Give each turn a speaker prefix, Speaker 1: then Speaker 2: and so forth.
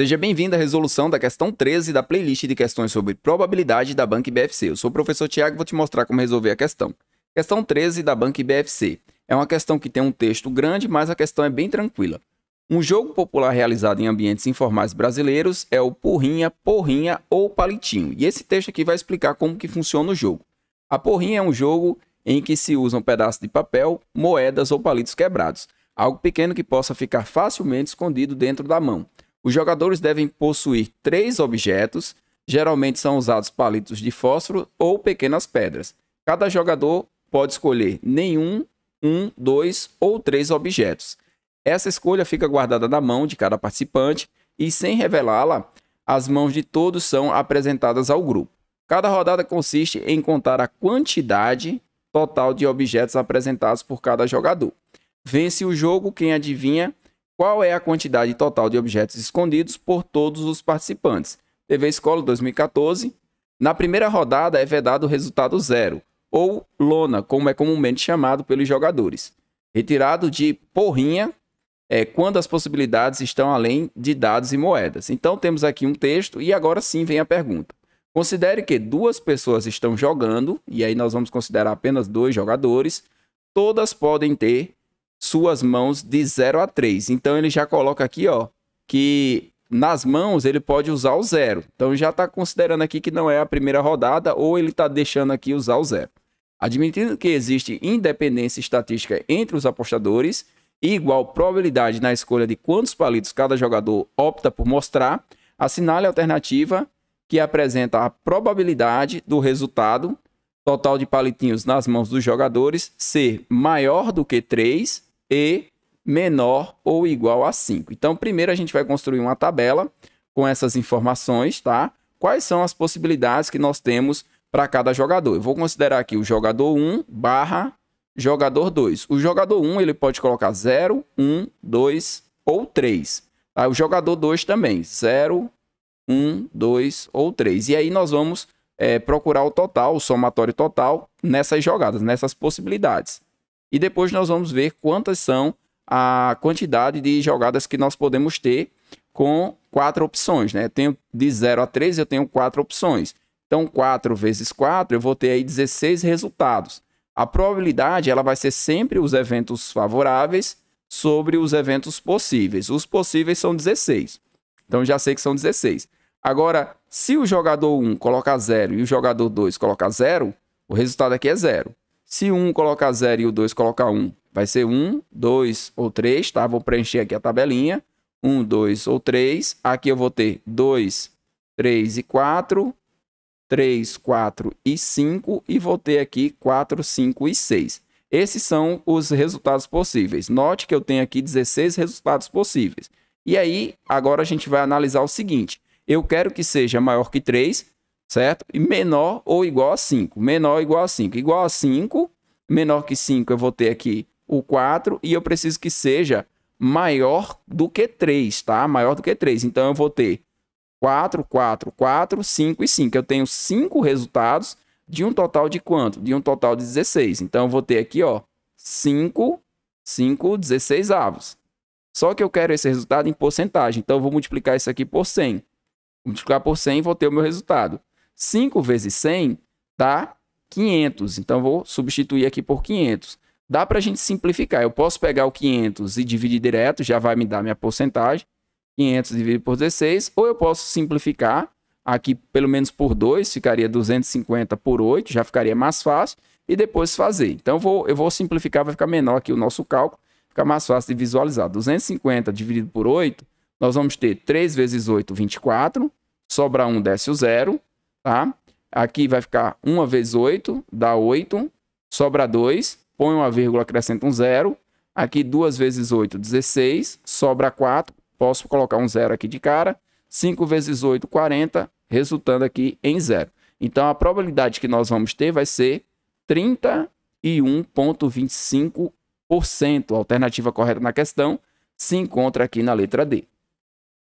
Speaker 1: Seja bem-vindo à resolução da questão 13 da playlist de questões sobre probabilidade da Banca BFC. Eu sou o professor Tiago e vou te mostrar como resolver a questão. Questão 13 da Banca BFC. É uma questão que tem um texto grande, mas a questão é bem tranquila. Um jogo popular realizado em ambientes informais brasileiros é o porrinha, porrinha ou palitinho. E esse texto aqui vai explicar como que funciona o jogo. A porrinha é um jogo em que se usam um pedaços de papel, moedas ou palitos quebrados, algo pequeno que possa ficar facilmente escondido dentro da mão. Os jogadores devem possuir três objetos, geralmente são usados palitos de fósforo ou pequenas pedras. Cada jogador pode escolher nenhum, um, dois ou três objetos. Essa escolha fica guardada na mão de cada participante e, sem revelá-la, as mãos de todos são apresentadas ao grupo. Cada rodada consiste em contar a quantidade total de objetos apresentados por cada jogador. Vence o jogo quem adivinha qual é a quantidade total de objetos escondidos por todos os participantes? TV Escola 2014. Na primeira rodada é vedado o resultado zero, ou lona, como é comumente chamado pelos jogadores. Retirado de porrinha é quando as possibilidades estão além de dados e moedas. Então temos aqui um texto e agora sim vem a pergunta. Considere que duas pessoas estão jogando, e aí nós vamos considerar apenas dois jogadores. Todas podem ter suas mãos de 0 a 3. Então ele já coloca aqui, ó, que nas mãos ele pode usar o zero. Então já está considerando aqui que não é a primeira rodada ou ele está deixando aqui usar o zero. Admitindo que existe independência estatística entre os apostadores e igual probabilidade na escolha de quantos palitos cada jogador opta por mostrar, assinale a alternativa que apresenta a probabilidade do resultado total de palitinhos nas mãos dos jogadores ser maior do que 3 e menor ou igual a 5. Então, primeiro a gente vai construir uma tabela com essas informações, tá? Quais são as possibilidades que nós temos para cada jogador? Eu vou considerar aqui o jogador 1 barra jogador 2. O jogador 1 ele pode colocar 0, 1, 2 ou 3. Tá? O jogador 2 também, 0, 1, 2 ou 3. E aí nós vamos é, procurar o total, o somatório total nessas jogadas, nessas possibilidades. E depois nós vamos ver quantas são a quantidade de jogadas que nós podemos ter com quatro opções, né? tenho de 0 a 3, eu tenho quatro opções. Então, 4 vezes 4, eu vou ter aí 16 resultados. A probabilidade, ela vai ser sempre os eventos favoráveis sobre os eventos possíveis. Os possíveis são 16. Então, já sei que são 16. Agora, se o jogador 1 colocar 0 e o jogador 2 colocar 0, o resultado aqui é 0. Se um colocar 0 e o 2 colocar 1, um, vai ser 1, 2 ou 3, tá? Vou preencher aqui a tabelinha. 1, 2 ou 3. Aqui eu vou ter 2, 3 e 4, 3, 4 e 5 e vou ter aqui 4, 5 e 6. Esses são os resultados possíveis. Note que eu tenho aqui 16 resultados possíveis. E aí, agora a gente vai analisar o seguinte. Eu quero que seja maior que 3, certo? E menor ou igual a 5. Menor ou igual a 5. Igual a 5, menor que 5 eu vou ter aqui o 4 e eu preciso que seja maior do que 3, tá? Maior do que 3. Então eu vou ter 4, 4, 4, 5 e 5. Eu tenho 5 resultados de um total de quanto? De um total de 16. Então eu vou ter aqui, ó, 5, 5, 16 avos. Só que eu quero esse resultado em porcentagem. Então eu vou multiplicar isso aqui por 100. multiplicar por 100 e vou ter o meu resultado. 5 vezes 100 dá 500. Então, vou substituir aqui por 500. Dá para a gente simplificar. Eu posso pegar o 500 e dividir direto, já vai me dar minha porcentagem. 500 dividido por 16. Ou eu posso simplificar aqui pelo menos por 2, ficaria 250 por 8, já ficaria mais fácil. E depois fazer. Então, eu vou, eu vou simplificar, vai ficar menor aqui o nosso cálculo. Fica mais fácil de visualizar. 250 dividido por 8, nós vamos ter 3 vezes 8, 24. Sobra 1, desce o zero tá? Aqui vai ficar 1 vezes 8, dá 8, sobra 2, põe uma vírgula, acrescenta um zero. Aqui 2 vezes 8, 16, sobra 4, posso colocar um zero aqui de cara. 5 vezes 8, 40, resultando aqui em zero. Então, a probabilidade que nós vamos ter vai ser 31,25%. A alternativa correta na questão se encontra aqui na letra D.